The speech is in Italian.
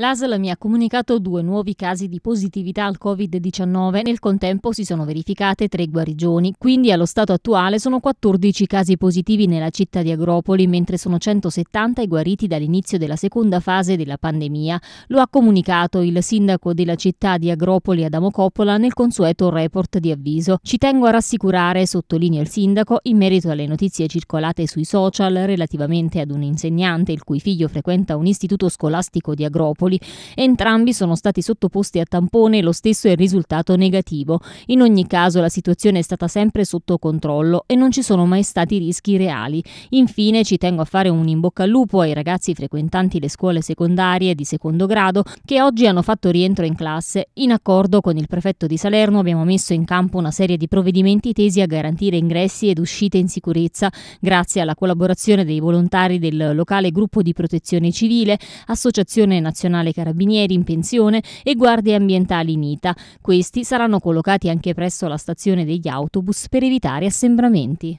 L'ASL mi ha comunicato due nuovi casi di positività al Covid-19, nel contempo si sono verificate tre guarigioni, quindi allo stato attuale sono 14 casi positivi nella città di Agropoli, mentre sono 170 i guariti dall'inizio della seconda fase della pandemia. Lo ha comunicato il sindaco della città di Agropoli Adamo Coppola nel consueto report di avviso. Ci tengo a rassicurare, sottolinea il sindaco, in merito alle notizie circolate sui social relativamente ad un insegnante il cui figlio frequenta un istituto scolastico di Agropoli Napoli. Entrambi sono stati sottoposti a tampone e lo stesso è il risultato negativo. In ogni caso la situazione è stata sempre sotto controllo e non ci sono mai stati rischi reali. Infine ci tengo a fare un in bocca al lupo ai ragazzi frequentanti le scuole secondarie di secondo grado che oggi hanno fatto rientro in classe. In accordo con il prefetto di Salerno abbiamo messo in campo una serie di provvedimenti tesi a garantire ingressi ed uscite in sicurezza grazie alla collaborazione dei volontari del locale gruppo di protezione civile, Associazione Nazionale Nazionale Carabinieri in pensione e guardie ambientali in Ita. Questi saranno collocati anche presso la stazione degli autobus per evitare assembramenti.